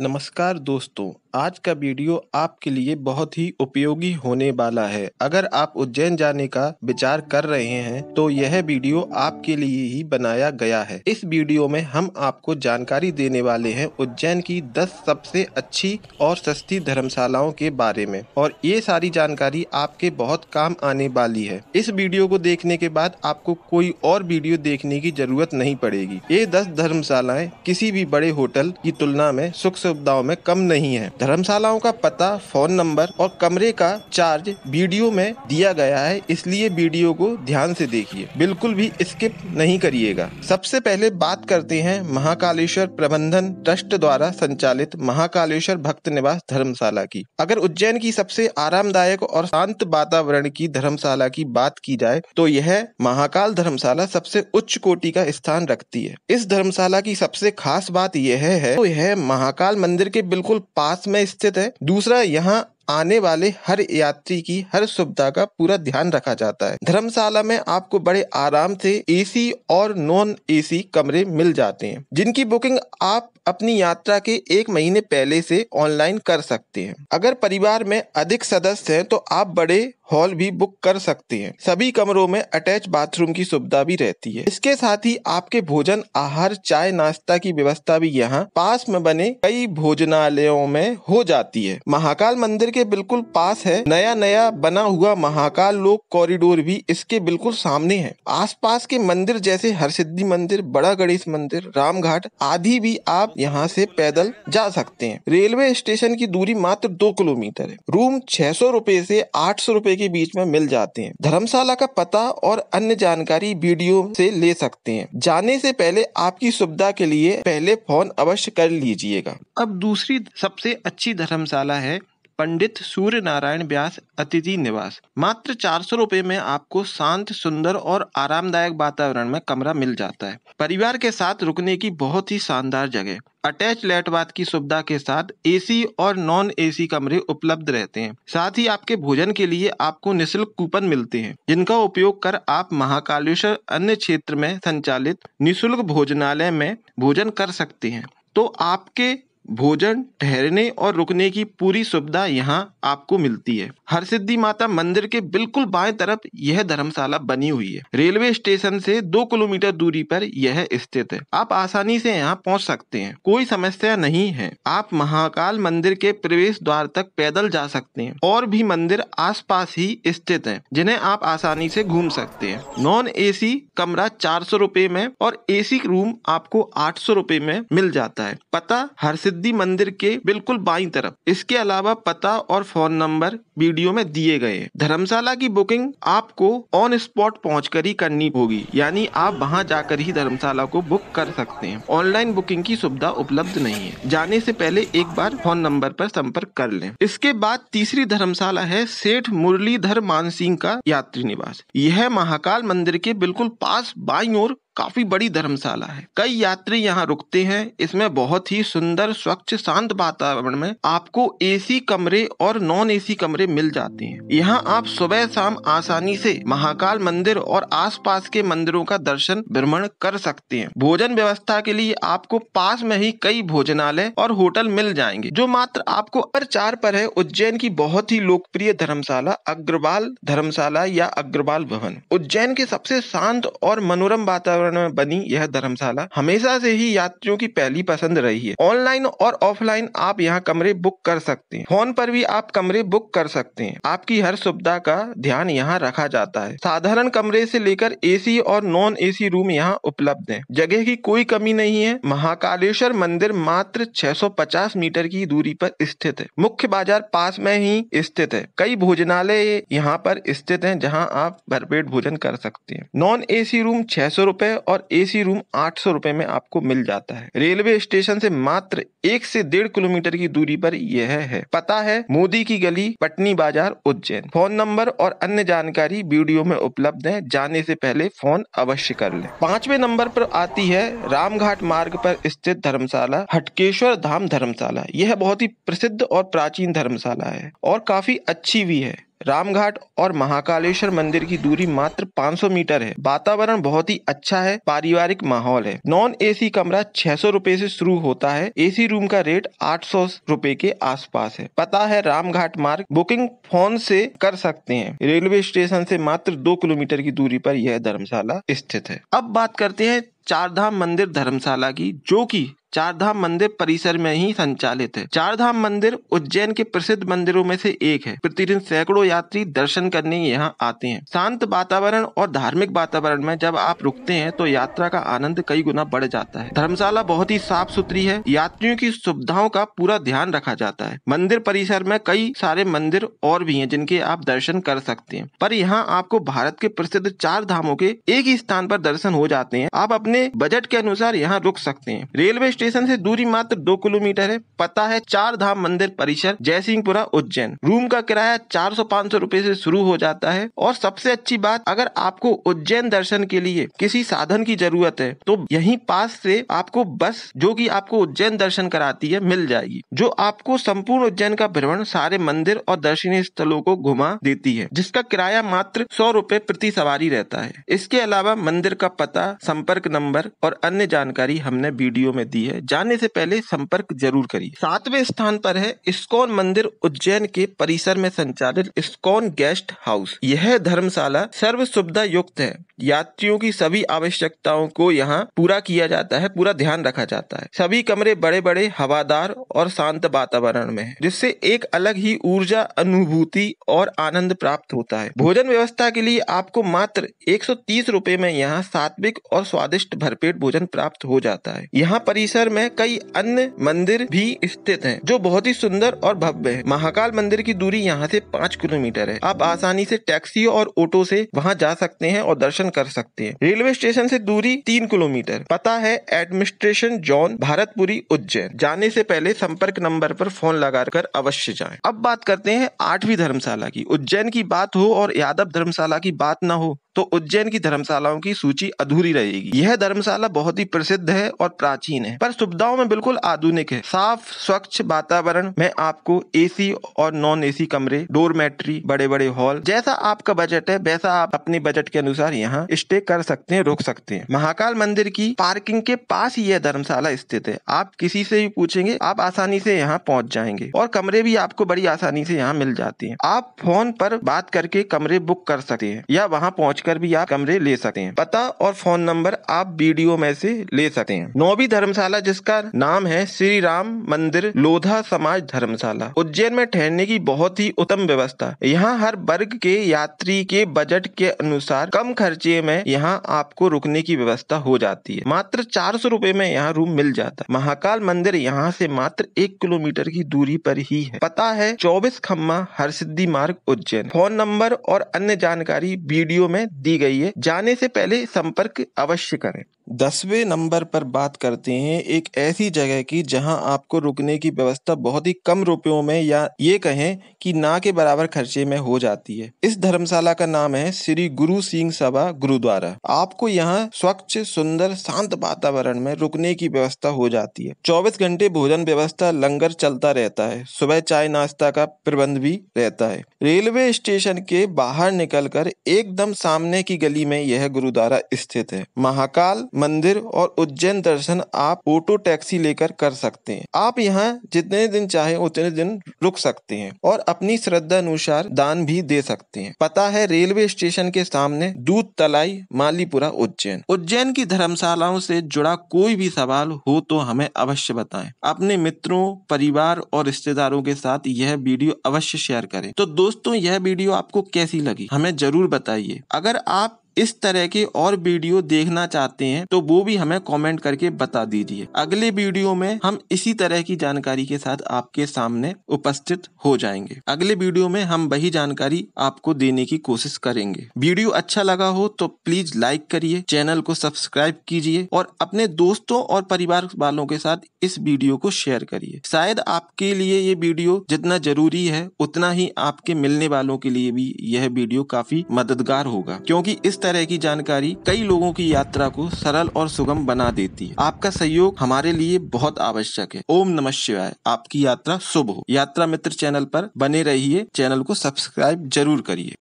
नमस्कार दोस्तों आज का वीडियो आपके लिए बहुत ही उपयोगी होने वाला है अगर आप उज्जैन जाने का विचार कर रहे हैं तो यह वीडियो आपके लिए ही बनाया गया है इस वीडियो में हम आपको जानकारी देने वाले हैं उज्जैन की 10 सबसे अच्छी और सस्ती धर्मशालाओं के बारे में और ये सारी जानकारी आपके बहुत काम आने वाली है इस वीडियो को देखने के बाद आपको कोई और वीडियो देखने की जरूरत नहीं पड़ेगी ये दस धर्मशालाएं किसी भी बड़े होटल की तुलना में सुख सुविधाओं में कम नहीं है धर्मशालाओं का पता फोन नंबर और कमरे का चार्ज वीडियो में दिया गया है इसलिए वीडियो को ध्यान से देखिए बिल्कुल भी स्किप नहीं करिएगा सबसे पहले बात करते हैं महाकालेश्वर प्रबंधन ट्रस्ट द्वारा संचालित महाकालेश्वर भक्त निवास धर्मशाला की अगर उज्जैन की सबसे आरामदायक और शांत वातावरण की धर्मशाला की बात की जाए तो यह महाकाल धर्मशाला सबसे उच्च कोटि का स्थान रखती है इस धर्मशाला की सबसे खास बात यह है तो यह महाकाल मंदिर के बिल्कुल पास में स्थित है दूसरा यहाँ आने वाले हर यात्री की हर सुविधा का पूरा ध्यान रखा जाता है धर्मशाला में आपको बड़े आराम से एसी और नॉन एसी कमरे मिल जाते हैं जिनकी बुकिंग आप अपनी यात्रा के एक महीने पहले से ऑनलाइन कर सकते हैं अगर परिवार में अधिक सदस्य हैं तो आप बड़े हॉल भी बुक कर सकते हैं सभी कमरों में अटैच बाथरूम की सुविधा भी रहती है इसके साथ ही आपके भोजन आहार चाय नाश्ता की व्यवस्था भी यहाँ पास में बने कई भोजनालयों में हो जाती है महाकाल मंदिर के बिल्कुल पास है नया नया बना हुआ महाकाल लोक कॉरिडोर भी इसके बिल्कुल सामने है आसपास के मंदिर जैसे सिद्धि मंदिर बड़ा गणेश मंदिर रामघाट आदि भी आप यहाँ से पैदल जा सकते हैं रेलवे स्टेशन की दूरी मात्र दो किलोमीटर है रूम छह सौ रूपए ऐसी आठ सौ रूपए के बीच में मिल जाते हैं धर्मशाला का पता और अन्य जानकारी वीडियो से ले सकते हैं जाने से पहले आपकी सुविधा के लिए पहले फोन अवश्य कर लीजिएगा अब दूसरी सबसे अच्छी धर्मशाला है पंडित सूर्य नारायण व्यास अतिथि निवास मात्र चार सौ रुपए में आपको शांत सुंदर और आरामदायक वातावरण में कमरा मिल जाता है परिवार के साथ रुकने की बहुत ही शानदार जगह अटैच लेट की सुविधा के साथ एसी और नॉन एसी कमरे उपलब्ध रहते हैं साथ ही आपके भोजन के लिए आपको निःशुल्क कूपन मिलते हैं जिनका उपयोग कर आप महाकालेश्वर अन्य क्षेत्र में संचालित निःशुल्क भोजनालय में भोजन कर सकते हैं तो आपके भोजन ठहरने और रुकने की पूरी सुविधा यहाँ आपको मिलती है हर सिद्धि माता मंदिर के बिल्कुल बाएं तरफ यह धर्मशाला बनी हुई है रेलवे स्टेशन से दो किलोमीटर दूरी पर यह स्थित है आप आसानी से यहाँ पहुँच सकते हैं कोई समस्या नहीं है आप महाकाल मंदिर के प्रवेश द्वार तक पैदल जा सकते हैं और भी मंदिर आस ही स्थित है जिन्हें आप आसानी से घूम सकते हैं नॉन ए कमरा चार सौ में और एसी रूम आपको आठ सौ में मिल जाता है पता हरसिद्धि सिद्धि मंदिर के बिल्कुल बाई तरफ इसके अलावा पता और फोन नंबर वीडियो में दिए गए हैं धर्मशाला की बुकिंग आपको ऑन स्पॉट पहुँच ही करनी होगी यानी आप वहाँ जाकर ही धर्मशाला को बुक कर सकते हैं ऑनलाइन बुकिंग की सुविधा उपलब्ध नहीं है जाने से पहले एक बार फोन नंबर पर संपर्क कर लें इसके बाद तीसरी धर्मशाला है सेठ मुरलीधर मानसिंह का यात्री निवास यह महाकाल मंदिर के बिल्कुल पास बाई और काफ़ी बड़ी धर्मशाला है कई यात्री यहाँ रुकते हैं इसमें बहुत ही सुंदर स्वच्छ शांत वातावरण में आपको एसी कमरे और नॉन एसी कमरे मिल जाते हैं यहाँ आप सुबह शाम आसानी से महाकाल मंदिर और आसपास के मंदिरों का दर्शन भ्रमण कर सकते हैं भोजन व्यवस्था के लिए आपको पास में ही कई भोजनालय और होटल मिल जाएंगे जो मात्र आपको पर चार पर है उज्जैन की बहुत ही लोकप्रिय धर्मशाला अग्रवाल धर्मशाला या अग्रवाल भवन उज्जैन के सबसे शांत और मनोरम वातावरण वातावरण में बनी यह धर्मशाला हमेशा से ही यात्रियों की पहली पसंद रही है ऑनलाइन और ऑफलाइन आप यहाँ कमरे बुक कर सकते हैं फोन पर भी आप कमरे बुक कर सकते हैं आपकी हर सुविधा का ध्यान यहाँ रखा जाता है साधारण कमरे से लेकर एसी और नॉन एसी रूम यहाँ उपलब्ध है जगह की कोई कमी नहीं है महाकालेश्वर मंदिर मात्र 650 मीटर की दूरी पर स्थित है मुख्य बाजार पास में ही स्थित है कई भोजनालय यहाँ पर स्थित है जहाँ आप भरपेट भोजन कर सकते हैं नॉन एसी रूम छह सौ रूपए है और एसी रूम आठ सौ रुपए में आपको मिल जाता है रेलवे स्टेशन से मात्र एक से डेढ़ किलोमीटर की दूरी पर यह है पता है मोदी की गली पटनी बाजार उज्जैन फोन नंबर और अन्य जानकारी वीडियो में उपलब्ध है जाने से पहले फोन अवश्य कर ले पांचवे नंबर पर आती है रामघाट मार्ग पर स्थित धर्मशाला हटकेश्वर धाम धर्मशाला यह बहुत ही प्रसिद्ध और प्राचीन धर्मशाला है और काफी अच्छी भी है रामघाट और महाकालेश्वर मंदिर की दूरी मात्र 500 मीटर है वातावरण बहुत ही अच्छा है पारिवारिक माहौल है नॉन एसी कमरा छह सौ रूपए ऐसी शुरू होता है एसी रूम का रेट आठ सौ रूपए के आसपास है पता है रामघाट मार्ग बुकिंग फोन से कर सकते हैं रेलवे स्टेशन से मात्र दो किलोमीटर की दूरी पर यह धर्मशाला स्थित है अब बात करते हैं चार धाम मंदिर धर्मशाला की जो कि चारधाम मंदिर परिसर में ही संचालित है चारधाम मंदिर उज्जैन के प्रसिद्ध मंदिरों में से एक है प्रतिदिन सैकड़ों यात्री दर्शन करने यहाँ आते हैं शांत वातावरण और धार्मिक वातावरण में जब आप रुकते हैं तो यात्रा का आनंद कई गुना बढ़ जाता है धर्मशाला बहुत ही साफ सुथरी है यात्रियों की सुविधाओं का पूरा ध्यान रखा जाता है मंदिर परिसर में कई सारे मंदिर और भी है जिनके आप दर्शन कर सकते हैं पर यहाँ आपको भारत के प्रसिद्ध चार धामों के एक ही स्थान पर दर्शन हो जाते हैं आप अपने बजट के अनुसार यहाँ रुक सकते हैं रेलवे स्टेशन से दूरी मात्र दो किलोमीटर है पता है चार धाम मंदिर परिसर जयसिंहपुरा उज्जैन रूम का किराया चार सौ पाँच सौ रूपए ऐसी शुरू हो जाता है और सबसे अच्छी बात अगर आपको उज्जैन दर्शन के लिए किसी साधन की जरूरत है तो यही पास से आपको बस जो की आपको उज्जैन दर्शन कराती है मिल जाएगी जो आपको संपूर्ण उज्जैन का भ्रमण सारे मंदिर और दर्शनीय स्थलों को घुमा देती है जिसका किराया मात्र सौ रूपए प्रति सवारी रहता है इसके अलावा मंदिर का पता संपर्क नंबर और अन्य जानकारी हमने वीडियो में दी है है जाने से पहले संपर्क जरूर करिए सातवें स्थान पर है इस्कॉन मंदिर उज्जैन के परिसर में संचालित इस्कॉन गेस्ट हाउस यह धर्मशाला सर्व सुविधा युक्त है यात्रियों की सभी आवश्यकताओं को यहाँ पूरा किया जाता है पूरा ध्यान रखा जाता है सभी कमरे बड़े बड़े हवादार और शांत वातावरण में है जिससे एक अलग ही ऊर्जा अनुभूति और आनंद प्राप्त होता है भोजन व्यवस्था के लिए आपको मात्र एक सौ में यहाँ सात्विक और स्वादिष्ट भरपेट भोजन प्राप्त हो जाता है यहाँ परिसर परिसर में कई अन्य मंदिर भी स्थित हैं जो बहुत ही सुंदर और भव्य है महाकाल मंदिर की दूरी यहाँ से पाँच किलोमीटर है आप आसानी से टैक्सी और ऑटो से वहाँ जा सकते हैं और दर्शन कर सकते हैं रेलवे स्टेशन से दूरी तीन किलोमीटर पता है एडमिनिस्ट्रेशन जॉन भारतपुरी उज्जैन जाने से पहले संपर्क नंबर पर फोन लगाकर अवश्य जाएं। अब बात करते हैं आठवीं धर्मशाला की उज्जैन की बात हो और यादव धर्मशाला की बात ना हो तो उज्जैन की धर्मशालाओं की सूची अधूरी रहेगी यह धर्मशाला बहुत ही प्रसिद्ध है और प्राचीन है पर सुविधाओं में बिल्कुल आधुनिक है साफ स्वच्छ वातावरण में आपको एसी और नॉन एसी कमरे डोरमेट्री बड़े बड़े हॉल जैसा आपका बजट है वैसा आप अपने बजट के अनुसार यहाँ स्टे कर सकते हैं रुक सकते हैं महाकाल मंदिर की पार्किंग के पास ही यह धर्मशाला स्थित है आप किसी से भी पूछेंगे आप आसानी से यहाँ पहुंच जाएंगे और कमरे भी आपको बड़ी आसानी से यहाँ मिल जाती है आप फोन पर बात करके कमरे बुक कर सकते हैं या वहाँ पहुँच कर भी आप कमरे ले सकते हैं पता और फोन नंबर आप वीडियो में से ले सकते हैं नौवीं धर्मशाला जिसका नाम है श्री राम मंदिर लोधा समाज धर्मशाला उज्जैन में ठहरने की बहुत ही उत्तम व्यवस्था यहाँ हर वर्ग के यात्री के बजट के अनुसार कम खर्चे में यहाँ आपको रुकने की व्यवस्था हो जाती है मात्र चार सौ रूपए में यहाँ रूम मिल जाता है महाकाल मंदिर यहाँ से मात्र एक किलोमीटर की दूरी पर ही है पता है चौबीस खम्मा हरसिद्धि मार्ग उज्जैन फोन नंबर और अन्य जानकारी वीडियो में दी गई है जाने से पहले संपर्क अवश्य करें दसवें नंबर पर बात करते हैं एक ऐसी जगह की जहां आपको रुकने की व्यवस्था बहुत ही कम रुपयों में या ये कहें कि ना के बराबर खर्चे में हो जाती है इस धर्मशाला का नाम है श्री गुरु सिंह सभा गुरुद्वारा आपको यहाँ स्वच्छ सुंदर शांत वातावरण में रुकने की व्यवस्था हो जाती है चौबीस घंटे भोजन व्यवस्था लंगर चलता रहता है सुबह चाय नाश्ता का प्रबंध भी रहता है रेलवे स्टेशन के बाहर निकलकर एकदम सामने की गली में यह गुरुद्वारा स्थित है महाकाल मंदिर और उज्जैन दर्शन आप ऑटो टैक्सी लेकर कर सकते हैं आप यहाँ जितने दिन चाहे उतने दिन रुक सकते हैं और अपनी श्रद्धा अनुसार दान भी दे सकते हैं पता है रेलवे स्टेशन के सामने दूध तलाई मालीपुरा उज्जैन उज्जैन की धर्मशालाओं से जुड़ा कोई भी सवाल हो तो हमें अवश्य बताए अपने मित्रों परिवार और रिश्तेदारों के साथ यह वीडियो अवश्य शेयर करें तो दोस्तों यह वीडियो आपको कैसी लगी हमें जरूर बताइए अगर आप इस तरह के और वीडियो देखना चाहते हैं तो वो भी हमें कमेंट करके बता दीजिए अगले वीडियो में हम इसी तरह की जानकारी के साथ आपके सामने उपस्थित हो जाएंगे अगले वीडियो में हम वही जानकारी आपको देने की कोशिश करेंगे वीडियो अच्छा लगा हो तो प्लीज लाइक करिए चैनल को सब्सक्राइब कीजिए और अपने दोस्तों और परिवार वालों के साथ इस वीडियो को शेयर करिए शायद आपके लिए ये वीडियो जितना जरूरी है उतना ही आपके मिलने वालों के लिए भी यह वीडियो काफी मददगार होगा क्योंकि इस तरह की जानकारी कई लोगों की यात्रा को सरल और सुगम बना देती है आपका सहयोग हमारे लिए बहुत आवश्यक है ओम नमः शिवाय आपकी यात्रा शुभ हो यात्रा मित्र चैनल पर बने रहिए चैनल को सब्सक्राइब जरूर करिए